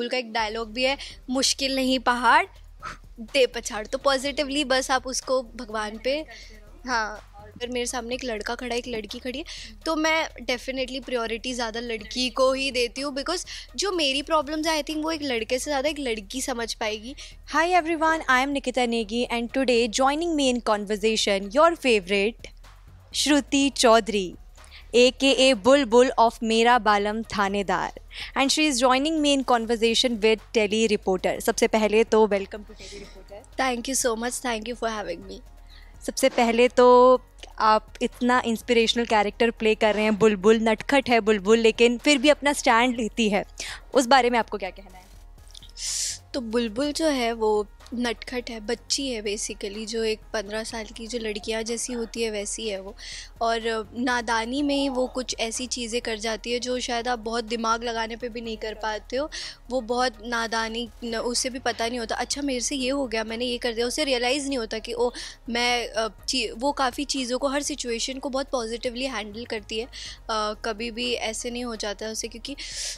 बुलबुल का एक डायलॉग भी है मुश्किल नहीं पहाड़ दे पछाड़ तो पॉजिटिवली बस आप उसको भगवान पे हाँ अगर मेरे सामने एक लड़का खड़ा है एक लड़की खड़ी है तो मैं डेफिनेटली प्रायोरिटी ज़्यादा लड़की को ही देती हूँ बिकॉज जो मेरी प्रॉब्लम्स आई थिंक वो एक लड़के से ज़्यादा एक लड़की समझ पाएगी hi everyone I am Nikita Negi and today joining me in conversation your favourite Shruti Chaudhary a k a Bulbul of Mera Balam Thanedar and she is joining me in conversation with Tele Reporter सबसे पहले तो welcome to Tele Reporter thank you so much thank you for having me सबसे पहले तो आप इतना inspirational character play कर रहे हैं बुलबुल नटखट है बुलबुल लेकिन फिर भी अपना स्टैंड लेती है उस बारे में आपको क्या कहना है तो बुलबुल जो है वो नटखट है बच्ची है बेसिकली जो एक पंद्रह साल की जो लड़कियां जैसी होती है वैसी है वो और नादानी में ही वो कुछ ऐसी चीज़ें कर जाती है जो शायद आप बहुत दिमाग लगाने पे भी नहीं कर पाते हो वो बहुत नादानी उसे भी पता नहीं होता अच्छा मेरे से ये हो गया मैंने ये कर दिया उसे रियलाइज़ नहीं होता कि ओ मैं वो काफ़ी चीज़ों को हर सिचुएशन को बहुत पॉजिटिवली हैंडल करती है आ, कभी भी ऐसे नहीं हो जाता उसे क्योंकि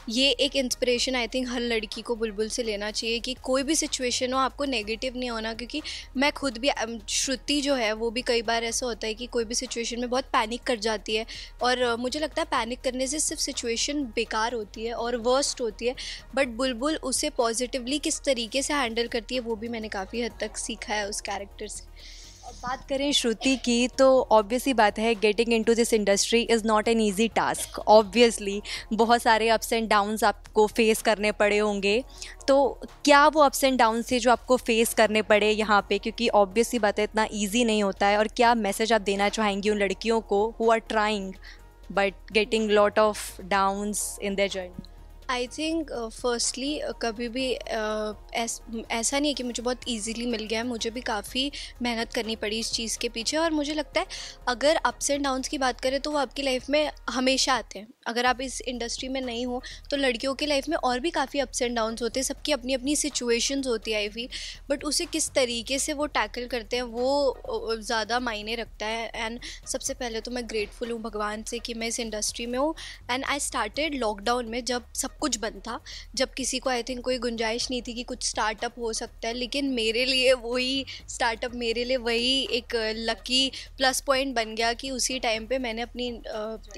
ये एक इंस्परेशन आई थिंक हर लड़की को बुलबुल से लेना चाहिए कि कोई भी सिचुएशन हो आपको नेगेटिव नहीं होना क्योंकि मैं खुद भी श्रुति जो है वो भी कई बार ऐसा होता है कि कोई भी सिचुएशन में बहुत पैनिक कर जाती है और मुझे लगता है पैनिक करने से सिर्फ सिचुएशन बेकार होती है और वर्स्ट होती है बट बुलबुल उसे पॉजिटिवली किस तरीके से हैंडल करती है वो भी मैंने काफ़ी हद तक सीखा है उस कैरेक्टर से बात करें श्रुति की तो ऑब्वियसली बात है getting into this industry is not an easy task obviously बहुत सारे अप्स एंड डाउन्स आपको फेस करने पड़े होंगे तो क्या वो अप्स एंड डाउन से जो आपको फेस करने पड़े यहाँ पे क्योंकि ऑब्वियसली बात है इतना ईजी नहीं होता है और क्या मैसेज आप देना चाहेंगी उन लड़कियों को who are trying but getting lot of downs in दर्नी जर्नी आई थिंक फर्स्टली कभी भी uh, ऐस, ऐसा नहीं है कि मुझे बहुत ईजीली मिल गया है मुझे भी काफ़ी मेहनत करनी पड़ी इस चीज़ के पीछे और मुझे लगता है अगर अप्स एंड डाउन्स की बात करें तो वो आपकी लाइफ में हमेशा आते हैं अगर आप इस इंडस्ट्री में नहीं हो तो लड़कियों के लाइफ में और भी काफ़ी अप्स एंड डाउन होते हैं सबकी अपनी अपनी सिचुएशंस होती है आई फील बट उसे किस तरीके से वो टैकल करते हैं वो ज़्यादा मायने रखता है एंड सबसे पहले तो मैं ग्रेटफुल हूँ भगवान से कि मैं इस इंडस्ट्री में हूँ एंड आई स्टार्टेड लॉकडाउन में जब सब कुछ बंद था जब किसी को आई थिंक कोई गुंजाइश नहीं थी कि कुछ स्टार्टअप हो सकता है लेकिन मेरे लिए वही स्टार्टअप मेरे लिए वही एक लकी प्लस पॉइंट बन गया कि उसी टाइम पर मैंने अपनी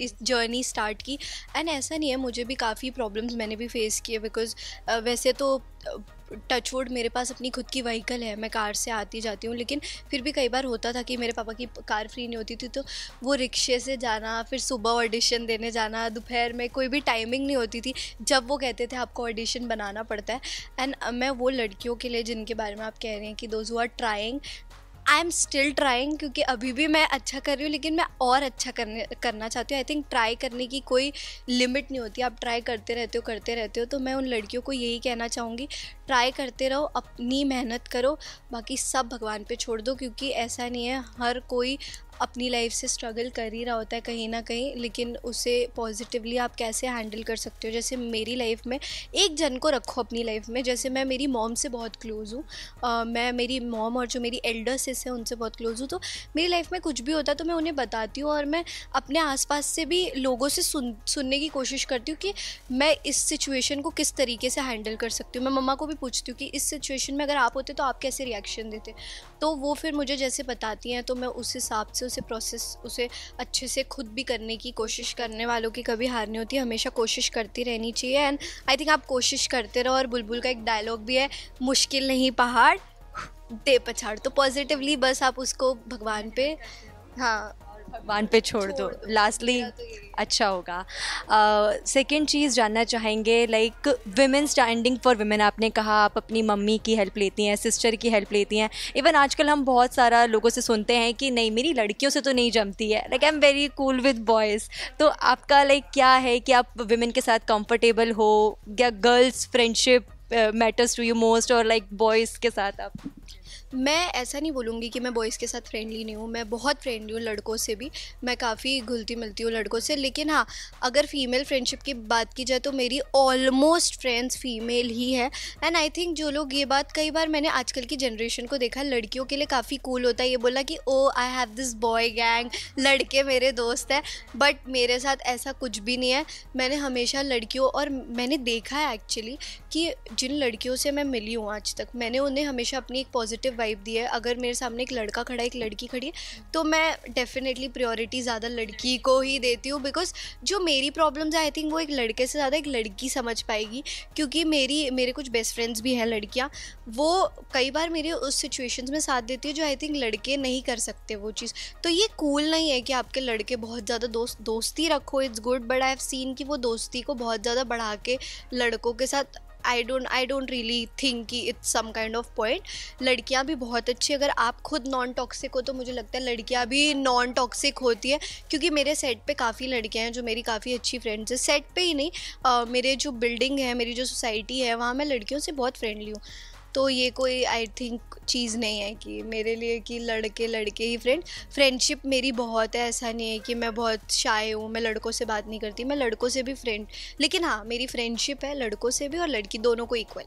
इस जर्नी स्टार्ट की की एंड ऐसा नहीं है मुझे भी काफ़ी प्रॉब्लम्स मैंने भी फेस किए बिकॉज वैसे तो टचवुड मेरे पास अपनी खुद की व्हीकल है मैं कार से आती जाती हूँ लेकिन फिर भी कई बार होता था कि मेरे पापा की कार फ्री नहीं होती थी तो वो रिक्शे से जाना फिर सुबह ऑडिशन देने जाना दोपहर में कोई भी टाइमिंग नहीं होती थी जब वो कहते थे आपको ऑडिशन बनाना पड़ता है एंड मैं वो लड़कियों के लिए जिनके बारे में आप कह रहे हैं कि those who are trying I am still trying क्योंकि अभी भी मैं अच्छा कर रही हूँ लेकिन मैं और अच्छा करने करना चाहती हूँ आई थिंक ट्राई करने की कोई लिमिट नहीं होती आप ट्राई करते रहते हो करते रहते हो तो मैं उन लड़कियों को यही कहना चाहूँगी ट्राई करते रहो अपनी मेहनत करो बाकी सब भगवान पे छोड़ दो क्योंकि ऐसा नहीं है हर कोई अपनी लाइफ से स्ट्रगल कर ही रहा होता है कहीं ना कहीं लेकिन उसे पॉजिटिवली आप कैसे हैंडल कर सकते हो जैसे मेरी लाइफ में एक जन को रखो अपनी लाइफ में जैसे मैं मेरी मॉम से बहुत क्लोज़ हूँ मैं मेरी मॉम और जो मेरी एल्डर सिस है उनसे बहुत क्लोज़ हूँ तो मेरी लाइफ में कुछ भी होता है तो मैं उन्हें बताती हूँ और मैं अपने आसपास से भी लोगों से सुन सुनने की कोशिश करती हूँ कि मैं इस सिचुएशन को किस तरीके से हैंडल कर सकती हूँ मैं मम्मा को भी पूछती हूँ कि इस सिचुएशन में अगर आप होते तो आप कैसे रिएक्शन देते तो वो फिर मुझे जैसे बताती हैं तो मैं उस हिसाब से से उसे प्रोसेस उसे अच्छे से खुद भी करने की कोशिश करने वालों की कभी हार नहीं होती हमेशा कोशिश करती रहनी चाहिए एंड आई थिंक आप कोशिश करते रहो और बुलबुल का एक डायलॉग भी है मुश्किल नहीं पहाड़ दे पछाड़ तो पॉजिटिवली बस आप उसको भगवान पे हाँ भगवान पे छोड़ दो लास्टली तो अच्छा होगा सेकेंड चीज़ जानना चाहेंगे like women standing for women आपने कहा आप अपनी मम्मी की हेल्प लेती हैं सिस्टर की हेल्प लेती हैं इवन आजकल हम बहुत सारा लोगों से सुनते हैं कि नहीं मेरी लड़कियों से तो नहीं जमती है like I am very cool with boys तो आपका लाइक क्या है कि आप वेमेन के साथ कंफर्टेबल हो या girls friendship matters to you most और लाइक बॉयज़ के साथ आप मैं ऐसा नहीं बोलूँगी कि मैं बॉयज़ के साथ फ्रेंडली नहीं हूँ मैं बहुत फ्रेंडली हूँ लड़कों से भी मैं काफ़ी घुलती मिलती हूँ लड़कों से लेकिन हाँ अगर फीमेल फ्रेंडशिप की बात की जाए तो मेरी ऑलमोस्ट फ्रेंड्स फीमेल ही है एंड आई थिंक जो लोग ये बात कई बार मैंने आजकल की जनरेशन को देखा लड़कियों के लिए काफ़ी कूल होता है ये बोला कि oh I have this boy gang लड़के मेरे दोस्त हैं बट मेरे साथ ऐसा कुछ भी नहीं है मैंने हमेशा लड़कियों और मैंने देखा है एक्चुअली कि जिन लड़कियों से मैं मिली हूँ आज तक मैंने उन्हें हमेशा अपनी एक पॉजिटिव वाइब दी है अगर मेरे सामने एक लड़का खड़ा है एक लड़की खड़ी है तो मैं डेफिनेटली प्रायोरिटी ज़्यादा लड़की को ही देती हूँ बिकॉज जो मेरी प्रॉब्लम्स आई थिंक वो एक लड़के से ज़्यादा एक लड़की समझ पाएगी क्योंकि मेरी मेरे कुछ बेस्ट फ्रेंड्स भी हैं लड़कियाँ वो कई बार मेरे उस सिचुएशंस में साथ देती है जो आई थिंक लड़के नहीं कर सकते वो चीज़ तो ये कूल नहीं है कि आपके लड़के बहुत ज़्यादा दोस्त दोस्ती रखो it's good but I have seen कि वो दोस्ती को बहुत ज़्यादा बढ़ा के लड़कों के साथ I don't I don't really think कि it's some kind of point लड़कियाँ भी बहुत अच्छी अगर आप खुद नॉन टॉक्सिक हो तो मुझे लगता है लड़कियाँ भी नॉन टॉक्सिक होती है क्योंकि मेरे सेट पे काफ़ी लड़कियाँ हैं जो मेरी काफ़ी अच्छी फ्रेंड्स हैं सेट पे ही नहीं आ, मेरे जो बिल्डिंग है मेरी जो सोसाइटी है वहाँ मैं लड़कियों से बहुत फ्रेंडली हूँ तो ये कोई आई थिंक चीज़ नहीं है कि मेरे लिए कि लड़के लड़के ही फ्रेंड फ्रेंडशिप मेरी बहुत है ऐसा नहीं है कि मैं बहुत शाय हूँ मैं लड़कों से बात नहीं करती मैं लड़कों से भी फ्रेंड लेकिन हाँ मेरी फ्रेंडशिप है लड़कों से भी और लड़की दोनों को इक्वल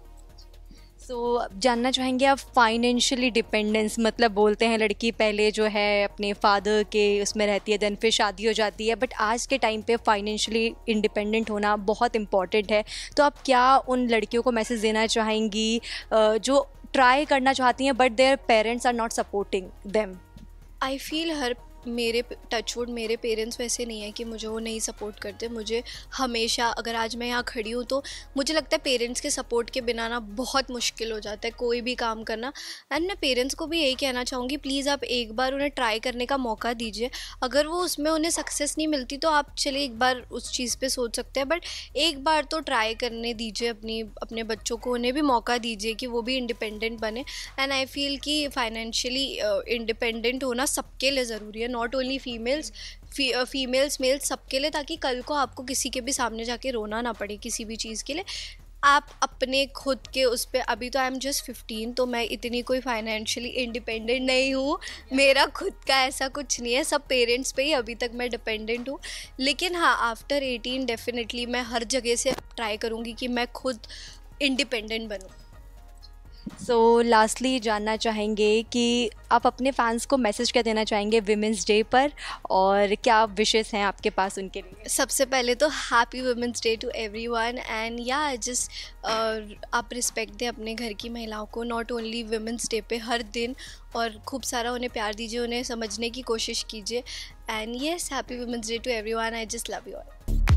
सो तो so, जानना चाहेंगे आप फाइनेंशियली डिपेंडेंस मतलब बोलते हैं लड़की पहले जो है अपने फादर के उसमें रहती है देन फिर शादी हो जाती है बट आज के टाइम पे फाइनेंशियली इंडिपेंडेंट होना बहुत इम्पॉर्टेंट है तो आप क्या उन लड़कियों को मैसेज देना चाहेंगी जो ट्राई करना चाहती हैं but their parents are not supporting them I feel हर मेरे टचवुड मेरे पेरेंट्स वैसे नहीं है कि मुझे वो नहीं सपोर्ट करते मुझे हमेशा अगर आज मैं यहाँ खड़ी हूँ तो मुझे लगता है पेरेंट्स के सपोर्ट के बिना ना बहुत मुश्किल हो जाता है कोई भी काम करना एंड मैं पेरेंट्स को भी यही कहना चाहूँगी प्लीज़ आप एक बार उन्हें ट्राई करने का मौका दीजिए अगर वो उसमें उन्हें सक्सेस नहीं मिलती तो आप चलिए एक बार उस चीज़ पर सोच सकते हैं बट एक बार तो ट्राई करने दीजिए अपनी अपने बच्चों को उन्हें भी मौका दीजिए कि वो भी इंडिपेंडेंट बने एंड आई फील कि फाइनेंशियली इंडिपेंडेंट होना सबके लिए ज़रूरी है not only females females males सबके लिए ताकि कल को आपको किसी के भी सामने जाके रोना ना पड़े किसी भी चीज़ के लिए आप अपने खुद के उस पर अभी तो आई एम जस्ट फिफ्टीन तो मैं इतनी कोई फाइनेंशियली इंडिपेंडेंट नहीं हूँ मेरा खुद का ऐसा कुछ नहीं है सब पेरेंट्स पे ही अभी तक मैं डिपेंडेंट हूँ लेकिन हाँ आफ्टर एटीन डेफिनेटली मैं हर जगह से ट्राई करूँगी कि मैं खुद इंडिपेंडेंट बनूँ सो so, लास्टली जानना चाहेंगे कि आप अपने फैंस को मैसेज क्या देना चाहेंगे विमेंस डे पर और क्या विशेष हैं आपके पास उनके लिए सबसे पहले तो happy women's day to everyone and yeah just आप रिस्पेक्ट दें अपने घर की महिलाओं को नॉट ओनली वुमेंस डे पे हर दिन और खूब सारा उन्हें प्यार दीजिए उन्हें समझने की कोशिश कीजिए and yes happy women's day to everyone I just love you all